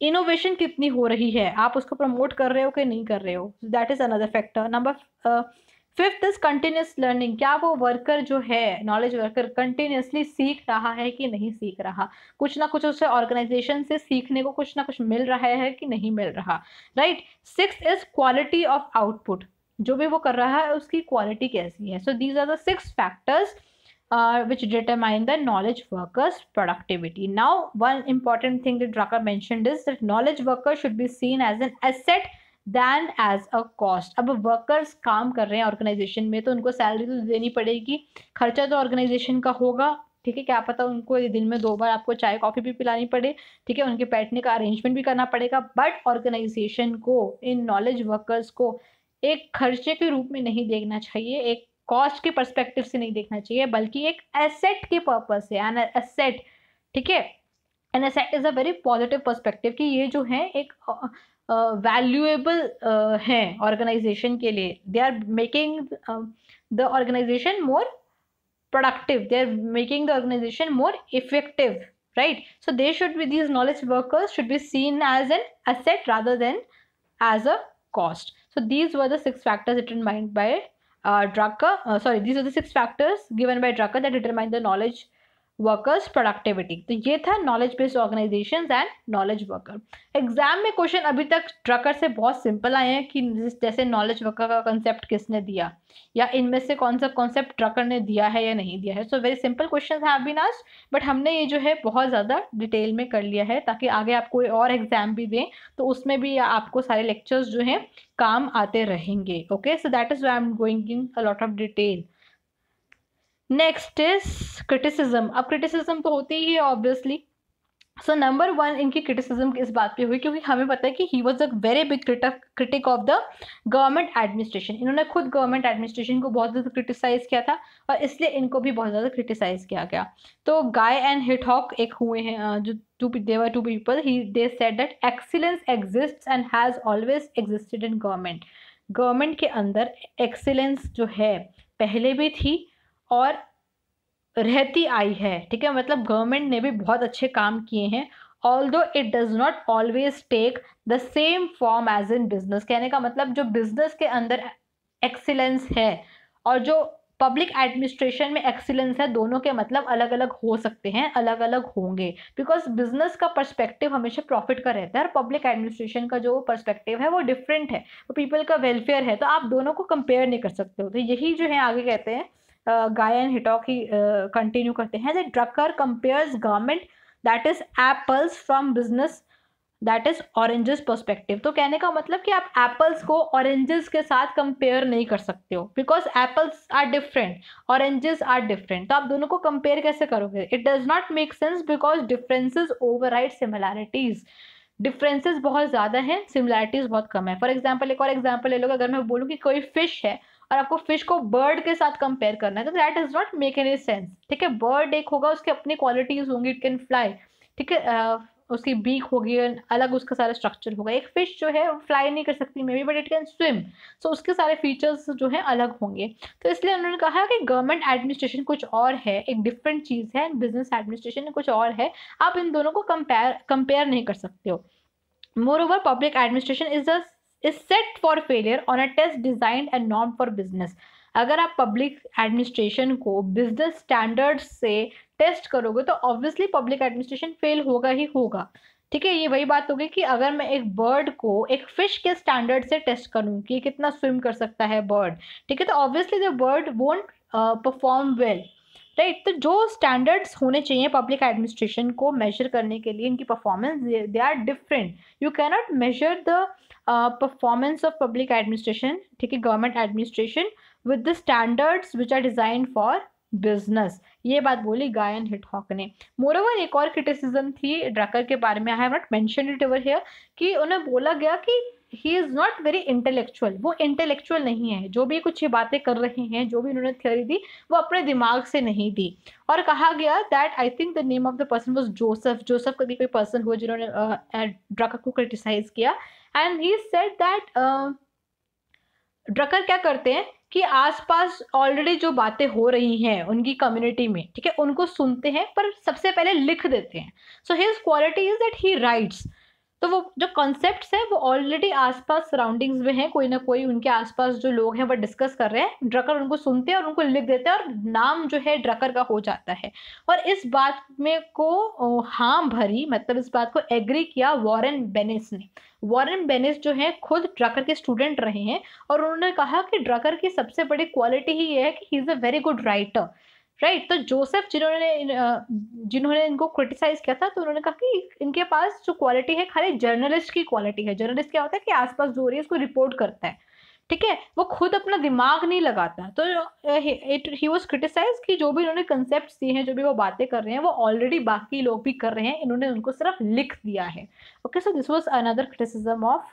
इनोवेशन कितनी हो रही है आप उसको प्रमोट कर रहे हो कि नहीं कर रहे हो that is another factor number fifth is continuous learning क्या वो वर्कर जो है नॉलेज वर्कर कंटिन्यूसली सीख रहा है कि नहीं सीख रहा कुछ ना कुछ उसे ऑर्गेनाइजेशन से सीखने को कुछ ना कुछ मिल रहा है कि नहीं मिल रहा right six is quality of output जो भी वो कर रहा है उसकी क्वालिटी कैसी है so these are the six factors uh, which determine the knowledge workers productivity now one important thing that drucker mentioned is that knowledge worker should be seen as an asset than as a cost अब workers काम कर रहे हैं organization में तो उनको salary तो देनी पड़ेगी खर्चा तो organization का होगा ठीक है क्या पता उनको एक दिन में दो बार आपको चाय कॉफ़ी भी पिलानी पड़े ठीक है उनके बैठने का अरेंजमेंट भी करना पड़ेगा बट ऑर्गेनाइजेशन को इन नॉलेज वर्कर्स को एक खर्चे के रूप में नहीं देखना चाहिए एक कॉस्ट के परस्पेक्टिव से नहीं देखना चाहिए बल्कि एक एसेट के पर्पज से एन एसेट ठीक है an asset is a very positive perspective कि ये जो है एक वैल्यूएबल है ऑर्गेनाइजेशन के लिए they are making the organization more productive they are making the organization more effective right so they should be these knowledge workers should be seen as an asset rather than as a cost so these were the factors it in mind by Uh, Drucker. Uh, sorry, these are the six factors given by Drucker that determine the knowledge workers productivity तो ये था knowledge based organization and knowledge worker exam में क्वेश्चन अभी तक ट्रकर से बहुत सिंपल आए हैं कि जैसे नॉलेज वर्कर का कॉन्सेप्ट किसने दिया या इनमें से कौन सा कॉन्सेप्ट ट्रकर ने दिया है या नहीं दिया है so very simple question have been asked but हमने ये जो है बहुत ज़्यादा डिटेल में कर लिया है ताकि आगे आप कोई और एग्जाम भी दें तो उसमें भी आपको सारे लेक्चर्स जो हैं काम आते रहेंगे okay so that is why I'm going in a lot of detail next is criticism अब क्रिटिसिज्म तो होती ही है ऑब्वियसली सो नंबर वन इनकी क्रिटिसिज्म इस बात पे हुई क्योंकि हमें पता है कि he was a very big critic of the government administration इन्होंने खुद गवर्नमेंट एडमिनिस्ट्रेशन को बहुत ज़्यादा क्रिटिसाइज़ किया था और इसलिए इनको भी बहुत ज़्यादा क्रिटिसाइज़ किया गया तो गाय एंड हिटहॉक एक हुए हैं जो to their to people he they said that excellence exist and has always existed in government government के अंदर एक्सीलेंस जो है पहले भी थी और रहती आई है ठीक है मतलब गवर्नमेंट ने भी बहुत अच्छे काम किए हैं although it does not always take the same form as in business कहने का मतलब जो बिजनेस के अंदर एक्सीलेंस है और जो पब्लिक एडमिनिस्ट्रेशन में एक्सीलेंस है दोनों के मतलब अलग अलग हो सकते हैं अलग अलग होंगे बिकॉज बिजनेस का पर्सपेक्टिव हमेशा प्रॉफिट का रहता है और पब्लिक एडमिनिस्ट्रेशन का जो पर्सपेक्टिव है वो डिफरेंट है वो पीपल का वेलफेयर है तो आप दोनों को कंपेयर नहीं कर सकते हो तो यही जो है आगे कहते हैं गाय एंड हिटॉक ही कंटिन्यू करते हैं Drucker compares government that is apples from business that is oranges perspective तो कहने का मतलब कि आप एप्पल्स को ऑरेंजेस के साथ कंपेयर नहीं कर सकते हो because apples are different oranges are different तो आप दोनों को कंपेयर कैसे करोगे it does not make sense because differences over similarities differences बहुत ज़्यादा हैं सिमिलैरिटीज़ बहुत कम है फॉर एग्जाम्पल एक और एग्जाम्पल ले लोग अगर मैं बोलूँ कि कोई फिश है और आपको फिश को बर्ड के साथ कंपेयर करना है तो that is not make any sense ठीक है बर्ड एक होगा उसके अपनी क्वालिटीज होंगी इट कैन फ्लाई ठीक है उसकी बीक होगी अलग उसका सारा स्ट्रक्चर होगा एक फिश जो है फ्लाई नहीं कर सकती may be but it can swim so उसके सारे फीचर्स जो हैं अलग होंगे तो इसलिए उन्होंने कहा कि गवर्नमेंट एडमिनिस्ट्रेशन कुछ और है एक डिफरेंट चीज़ है बिजनेस एडमिनिस्ट्रेशन कुछ और है आप इन दोनों को कंपेयर कंपेयर नहीं कर सकते हो moreover public administration is the is set for failure on a test design and नॉम फॉर बिजनेस अगर आप पब्लिक एडमिनिस्ट्रेशन को बिजनेस स्टैंडर्ड से टेस्ट करोगे तो ऑब्वियसली पब्लिक एडमिनिस्ट्रेशन फेल होगा ही होगा ठीक है ये वही बात होगी कि अगर मैं एक बर्ड को एक फिश के स्टैंडर्ड से टेस्ट करूँ कि कितना स्विम कर सकता है बर्ड ठीक है तो obviously the bird won't perform well right तो जो स्टैंडर्ड्स होने चाहिए पब्लिक एडमिनिस्ट्रेशन को मेजर करने के लिए इनकी performance they are different you cannot measure the performance of public administration ठीक है government administration with the standards which are design for business ये बात बोली गायन हिटहॉक ने मोर ओवर एक और क्रिटिसिज्म थी ड्रकर के बारे में I have not mention it over here कि उन्हें बोला गया कि he is not very intellectual वो इंटेलेक्चुअल नहीं है जो भी कुछ ये बातें कर रहे हैं जो भी उन्होंने थ्योरी दी वो अपने दिमाग से नहीं दी और कहा गया that I think the name of the person was Joseph Joseph कभी कोई पर्सन हुआ जिन्होंने ड्रकर को क्रिटिसाइज किया and he said that Drucker क्या करते हैं कि आसपास ऑलरेडी जो बातें हो रही हैं उनकी कम्युनिटी में ठीक है उनको सुनते हैं पर सबसे पहले लिख देते हैं so his quality is that he writes तो वो जो कॉन्सेप्ट हैं वो ऑलरेडी आसपास सराउंडिंग्स में हैं कोई ना कोई उनके आसपास जो लोग हैं वो डिस्कस कर रहे हैं ड्रकर उनको सुनते हैं और उनको लिख देते हैं और नाम जो है ड्रकर का हो जाता है और इस बात में को हाँ भरी मतलब इस बात को एग्री किया वॉरेन बेनिस ने वॉरेन बेनिस जो है खुद ड्रकर के स्टूडेंट रहे हैं और उन्होंने कहा कि ड्रकर की सबसे बड़ी क्वालिटी ही ये है कि he is a very good writer right right, तो जोसेफ जिन्होंने जिन्होंने इनको क्रिटिसाइज किया था तो उन्होंने कहा कि इनके पास जो क्वालिटी है खाली जर्नलिस्ट की क्वालिटी है जर्नलिस्ट क्या होता है कि आसपास जो रही है उसको रिपोर्ट करता है ठीक है वो खुद अपना दिमाग नहीं लगाता तो इट ही वॉज क्रिटिसाइज कि जो भी इन्होंने कंसेप्ट दिए हैं जो भी वो बातें कर रहे हैं वो ऑलरेडी बाकी लोग भी कर रहे हैं इन्होंने उनको सिर्फ लिख दिया है okay so this was another criticism of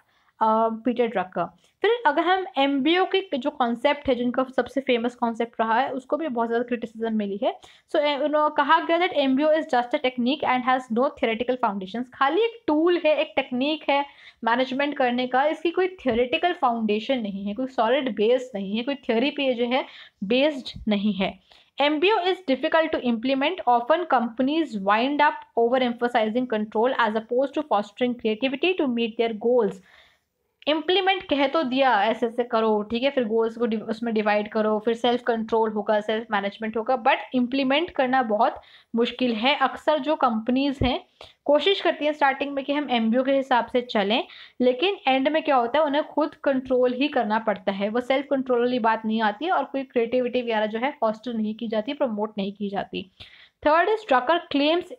Peter Drucker फिर अगर हम एम के जो कॉन्सेप्ट है जिनका सबसे फेमस कॉन्सेप्ट रहा है उसको भी बहुत ज़्यादा क्रिटिसिज्म मिली है सो so, कहा गया that M is just a technique and has no theoretical foundation खाली एक टूल है एक टेक्निक है मैनेजमेंट करने का इसकी कोई थेरेटिकल फाउंडेशन नहीं है कोई सॉलिड बेस नहीं है कोई थियोरी पे जो है बेस्ड नहीं है M B is difficult to implement often companies wind up over emphasizing control as opposed to fostering creativity to meet their goals implement कह तो दिया ऐसे ऐसे करो ठीक है फिर गोल्स को उसमें डिवाइड करो फिर सेल्फ कंट्रोल होगा सेल्फ मैनेजमेंट होगा बट इम्प्लीमेंट करना बहुत मुश्किल है अक्सर जो कंपनीज हैं कोशिश करती हैं स्टार्टिंग में कि हम एम के हिसाब से चलें लेकिन एंड में क्या होता है उन्हें खुद कंट्रोल ही करना पड़ता है वो सेल्फ कंट्रोल वाली बात नहीं आती और कोई क्रिएटिविटी वगैरह जो है फॉस्टर नहीं की जाती प्रमोट नहीं की जाती थर्ड इज ड्रकर क्लेम्स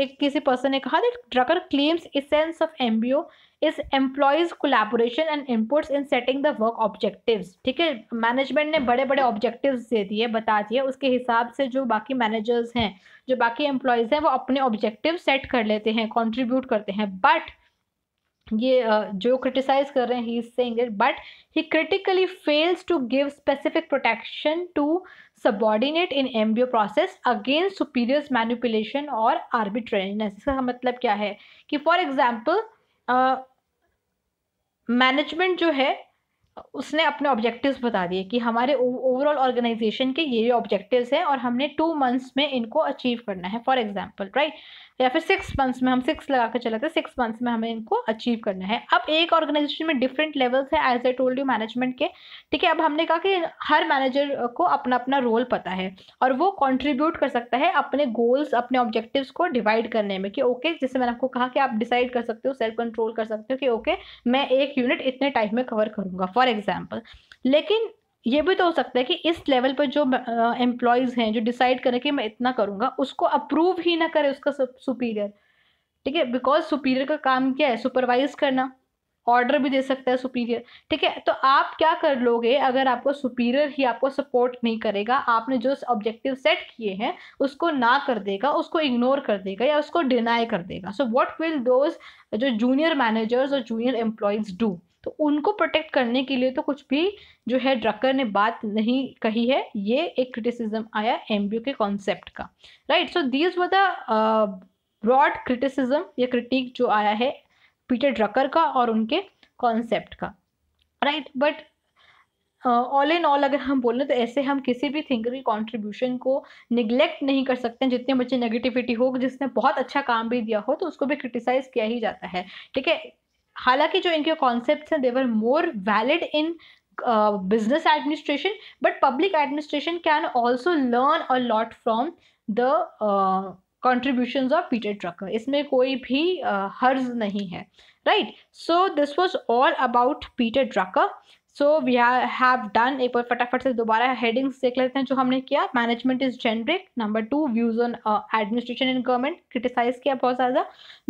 एक किसी पर्सन ने कहा that Drucker claims a sense of M is employees collaboration and inputs in setting the work objectives ठीक है मैनेजमेंट ने बड़े बड़े ऑब्जेक्टिव्स दे दिए बता दिए उसके हिसाब से जो बाकी मैनेजर्स हैं जो बाकी एम्प्लॉयज़ हैं वो अपने ऑब्जेक्टिव सेट कर लेते हैं कॉन्ट्रीब्यूट करते हैं बट ये जो क्रिटिसाइज कर रहे हैं he is saying it but he critically fails to give specific protection to subordinate in M process against superiors manipulation or arbitrariness इसका मतलब क्या है कि फॉर एग्जाम्पल मैनेजमेंट जो है उसने अपने ऑब्जेक्टिव्स बता दिए कि हमारे ओवरऑल ऑर्गेनाइजेशन के ये ऑब्जेक्टिव्स हैं और हमने टू मंथ्स में इनको अचीव करना है फॉर एग्जांपल राइट या फिर सिक्स मंथ्स में हम सिक्स लगा कर चलाते हैं सिक्स मंथ्स में हमें इनको अचीव करना है अब एक ऑर्गेनाइजेशन में डिफरेंट लेवल्स है as I told you management के ठीक है अब हमने कहा कि हर मैनेजर को अपना अपना रोल पता है और वो कॉन्ट्रीब्यूट कर सकता है अपने गोल्स अपने ऑब्जेक्टिव्स को डिवाइड करने में कि ओके जैसे मैंने आपको कहा कि आप डिसाइड कर सकते हो सेल्फ कंट्रोल कर सकते हो कि ओके मैं एक यूनिट इतने टाइम में कवर करूंगा फॉर फॉर एग्जाम्पल लेकिन ये भी तो हो सकता है कि इस लेवल पर जो एम्प्लॉयज़ हैं जो डिसाइड करें कि मैं इतना करूँगा उसको अप्रूव ही ना करे उसका सुपीरियर ठीक है बिकॉज सुपीरियर का काम क्या है सुपरवाइज करना ऑर्डर भी दे सकता है सुपीरियर ठीक है तो आप क्या कर लोगे अगर आपको सुपीरियर ही आपको सपोर्ट नहीं करेगा आपने जो ऑब्जेक्टिव सेट किए हैं उसको ना कर देगा उसको इग्नोर कर देगा या उसको डिनाई कर देगा सो व्हाट विल दोज जो जूनियर मैनेजर्स और जूनियर एम्प्लॉयज़ डू तो उनको प्रोटेक्ट करने के लिए तो कुछ भी जो है ड्रकर ने बात नहीं कही है ये एक क्रिटिसिज्म आया एम के कॉन्सेप्ट का right so these were broad criticism या क्रिटिक जो आया है पीटर ड्रकर का और उनके कॉन्सेप्ट का right but all in all अगर हम बोलें तो ऐसे हम किसी भी थिंकर की कॉन्ट्रीब्यूशन को निगलेक्ट नहीं कर सकते हैं जितने बच्चे नेगेटिविटी हो जिसने बहुत अच्छा काम भी दिया हो तो उसको भी क्रिटिसाइज़ किया ही जाता है ठीक है हालांकि जो इनके कॉन्सेप्ट हैं they're more valid in business administration but public administration can also learn a lot from the contribution of Peter Drucker इसमें कोई भी uh, हर्ज नहीं है right so this was all about Peter Drucker so we have done एक बार फटाफट से दोबारा हेडिंग्स देख लेते हैं जो हमने किया management is generic number two views on administration in government criticize किया बहुत ज़्यादा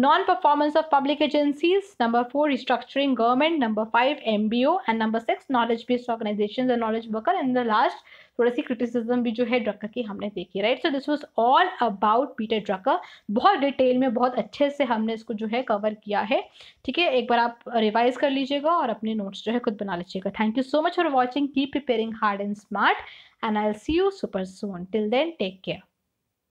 non performance of public agencies number four restructuring government number five M B O and number six knowledge based organization and knowledge worker in the last थोड़ा सी क्रिटिसिज्म भी जो है ड्रकर की हमने देखी right so this was all about Peter Drucker बहुत डिटेल में बहुत अच्छे से हमने इसको जो है कवर किया है ठीक है एक बार आप रिवाइज कर लीजिएगा और अपने नोट्स जो है खुद बना लीजिएगा thank you so much for watching keep preparing hard and smart and I see you super soon till then take care